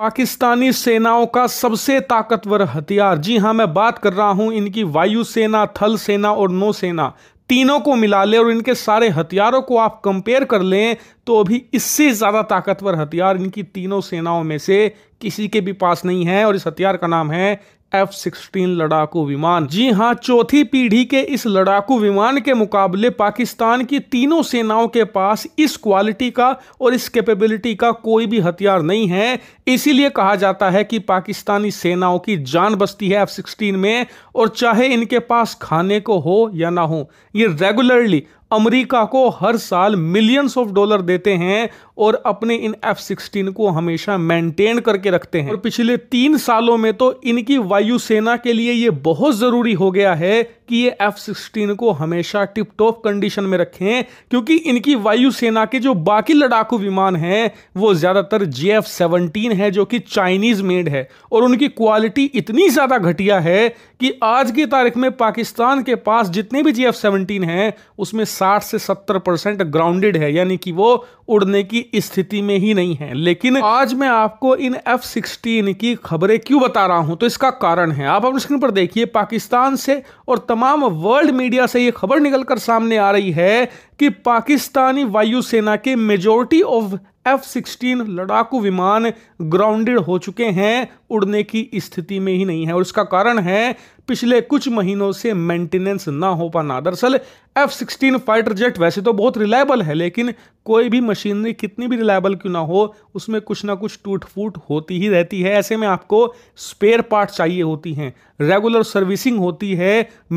पाकिस्तानी सेनाओं का सबसे ताकतवर हथियार जी हाँ मैं बात कर रहा हूँ इनकी वायुसेना थल सेना और नौसेना तीनों को मिला लें और इनके सारे हथियारों को आप कंपेयर कर लें तो अभी इससे ज़्यादा ताकतवर हथियार इनकी तीनों सेनाओं में से किसी के भी पास नहीं है और इस हथियार का नाम है एफ सिक्सटीन लड़ाकू विमान जी हां चौथी पीढ़ी के इस लड़ाकू विमान के मुकाबले पाकिस्तान की तीनों सेनाओं के पास इस क्वालिटी का और इस कैपेबिलिटी का कोई भी हथियार नहीं है इसीलिए कहा जाता है कि पाकिस्तानी सेनाओं की जान बसती है एफ सिक्सटीन में और चाहे इनके पास खाने को हो या ना हो ये रेगुलरली अमेरिका को हर साल मिलियंस ऑफ डॉलर देते हैं और अपने इन एफ सिक्सटीन को हमेशा मेंटेन करके रखते हैं और पिछले तीन सालों में तो इनकी वायुसेना के लिए ये बहुत ज़रूरी हो गया है कि ये एफ सिक्सटीन को हमेशा टिप टॉप कंडीशन में रखें क्योंकि इनकी वायुसेना के जो बाकी लड़ाकू विमान हैं वो ज़्यादातर जे एफ सेवनटीन है जो कि चाइनीज़ मेड है और उनकी क्वालिटी इतनी ज़्यादा घटिया है कि आज की तारीख में पाकिस्तान के पास जितने भी जे एफ सेवनटीन हैं उसमें साठ से सत्तर परसेंट ग्राउंडेड है यानी कि वो उड़ने की स्थिति में ही नहीं है लेकिन आज मैं आपको इन एफ सिक्सटीन की खबरें क्यों बता रहा हूं तो इसका कारण है आप अपनी स्क्रीन पर देखिए पाकिस्तान से और तम तमाम वर्ल्ड मीडिया से ये खबर निकलकर सामने आ रही है कि पाकिस्तानी वायुसेना के मेजोरिटी ऑफ एफ सिक्सटीन लड़ाकू विमान ग्राउंडेड हो चुके हैं उड़ने की स्थिति में ही नहीं है और इसका कारण है पिछले कुछ महीनों से मेंटेनेंस ना हो पाना दरअसल एफ सिक्सटीन फाइटर जेट वैसे तो बहुत रिलायबल है लेकिन कोई भी मशीनरी कितनी भी रिलायबल क्यों ना हो उसमें कुछ ना कुछ टूट फूट होती ही रहती है ऐसे में आपको स्पेयर पार्ट चाहिए होती हैं रेगुलर सर्विसिंग होती है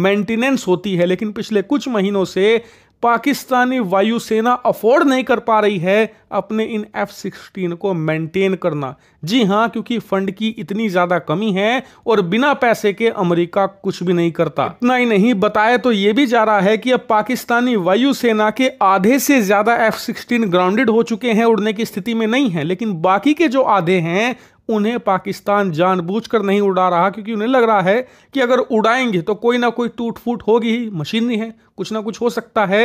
मेंटेनेंस होती है लेकिन पिछले कुछ महीनों से पाकिस्तानी वायुसेना अफोर्ड नहीं कर पा रही है अपने इन एफ सिक्सटीन को मेंटेन करना जी हाँ क्योंकि फंड की इतनी ज़्यादा कमी है और बिना पैसे के अमेरिका कुछ भी नहीं करता इतना ही नहीं बताया तो ये भी जा रहा है कि अब पाकिस्तानी वायुसेना के आधे से ज़्यादा एफ सिक्सटीन ग्राउंडेड हो चुके हैं उड़ने की स्थिति में नहीं है लेकिन बाकी के जो आधे हैं उन्हें पाकिस्तान जानबूझकर नहीं उड़ा रहा क्योंकि उन्हें लग रहा है कि अगर उड़ाएंगे तो कोई ना कोई टूट फूट होगी ही मशीनरी है कुछ ना कुछ हो सकता है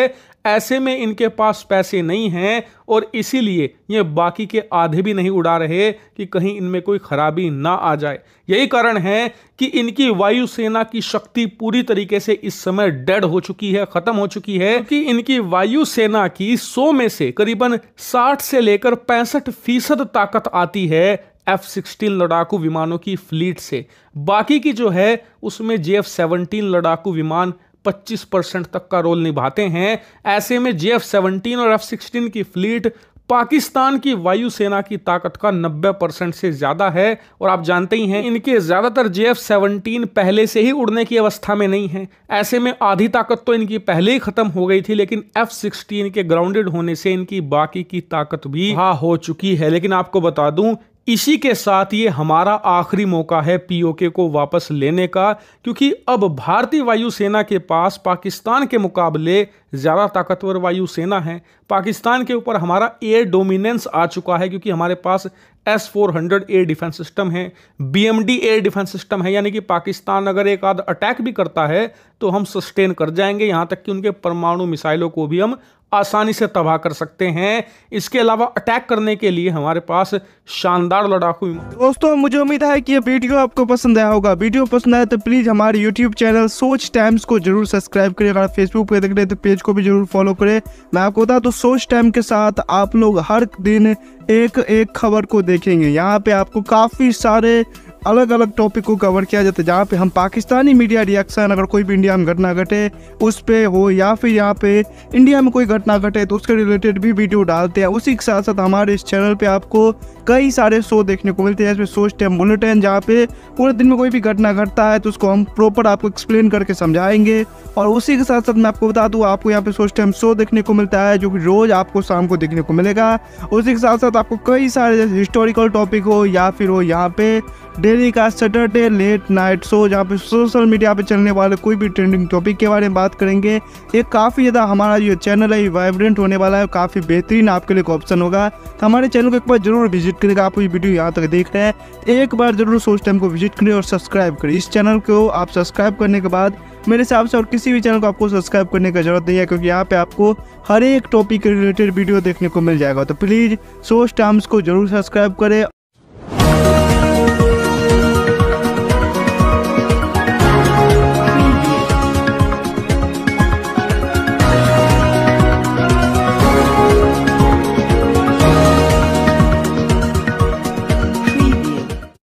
ऐसे में इनके पास पैसे नहीं हैं और इसीलिए ये बाकी के आधे भी नहीं उड़ा रहे कि कहीं इनमें कोई खराबी ना आ जाए यही कारण है कि इनकी वायुसेना की शक्ति पूरी तरीके से इस समय डेड हो चुकी है खत्म हो चुकी है कि इनकी वायुसेना की 100 में से करीबन 60 से लेकर पैंसठ फीसद ताकत आती है एफ सिक्सटीन लड़ाकू विमानों की फ्लीट से बाकी की जो है उसमें जे एफ सेवनटीन लड़ाकू विमान 25 परसेंट तक का रोल निभाते हैं ऐसे में जे एफ सेवनटीन और एफ सिक्सटीन की फ्लीट पाकिस्तान की वायुसेना की ताकत का 90 परसेंट से ज़्यादा है और आप जानते ही हैं इनके ज़्यादातर जे एफ सेवनटीन पहले से ही उड़ने की अवस्था में नहीं है ऐसे में आधी ताकत तो इनकी पहले ही ख़त्म हो गई थी लेकिन एफ सिक्सटीन के ग्राउंडेड होने से इनकी बाकी की ताकत भी हा हो चुकी है लेकिन आपको बता दूं इसी के साथ ये हमारा आखिरी मौका है पीओके को वापस लेने का क्योंकि अब भारतीय वायुसेना के पास पाकिस्तान के मुकाबले ज़्यादा ताकतवर वायुसेना है पाकिस्तान के ऊपर हमारा एयर डोमिनेंस आ चुका है क्योंकि हमारे पास S four hundred air defence system है B M D air defence system है यानी कि पाकिस्तान अगर एक आध अटैक भी करता है तो हम सस्टेन कर जाएंगे यहाँ तक कि उनके परमाणु मिसाइलों को भी हम आसानी से तबाह कर सकते हैं इसके अलावा अटैक करने के लिए हमारे पास शानदार लड़ाकू दोस्तों मुझे उम्मीद है कि ये वीडियो आपको पसंद आया होगा वीडियो पसंद आया तो प्लीज़ हमारे यूट्यूब चैनल सोच टाइम्स को जरूर सब्सक्राइब करें अगर फेसबुक पर देख रहे तो पेज को भी जरूर फॉलो करें मैं आपको बता दो सोच टाइम के साथ आप लोग हर दिन एक एक खबर को देखेंगे यहाँ पे आपको काफ़ी सारे अलग अलग टॉपिक को कवर किया जाता है जहाँ पे हम पाकिस्तानी मीडिया रिएक्शन अगर कोई भी इंडिया में घटना घटे उस पर हो या फिर यहाँ पे इंडिया में कोई घटना घटे तो उसके रिलेटेड भी वीडियो डालते हैं उसी के साथ साथ हमारे इस चैनल पर आपको कई सारे शो देखने को मिलते हैं जैसे शो स्टेम बुलेटिन जहाँ पे पूरे दिन में कोई भी घटना घटता है तो उसको हम प्रॉपर आपको एक्सप्लेन करके समझाएंगे और उसी के साथ साथ मैं आपको बता दूँ आपको यहाँ पे शो स्टेम शो देखने को मिलता है जो कि रोज़ आपको शाम को देखने को मिलेगा उसी के साथ साथ आपको कई सारे हिस्टोरिकल टॉपिक हो या फिर हो यहाँ पे डे डेली का सैटरडे लेट नाइट शो जहाँ पे सोशल मीडिया पे चलने वाले कोई भी ट्रेंडिंग टॉपिक के बारे में बात करेंगे ये काफ़ी ज़्यादा हमारा जो चैनल है ये वाइब्रेंट होने वाला है काफ़ी बेहतरीन आपके लिए ऑप्शन होगा तो हमारे चैनल को एक बार जरूर विजिट करेगा आप ये वीडियो यहाँ तक देख रहे हैं एक बार जरूर सोच टाइम को विजिट करें और सब्सक्राइब करें इस चैनल को आप सब्सक्राइब करने के बाद मेरे हिसाब से और किसी भी चैनल को आपको सब्सक्राइब करने की जरूरत नहीं है क्योंकि यहाँ पे आपको हर एक टॉपिक के रिलेटेड वीडियो देखने को मिल जाएगा तो प्लीज़ सोच टाइम्स को जरूर सब्सक्राइब करें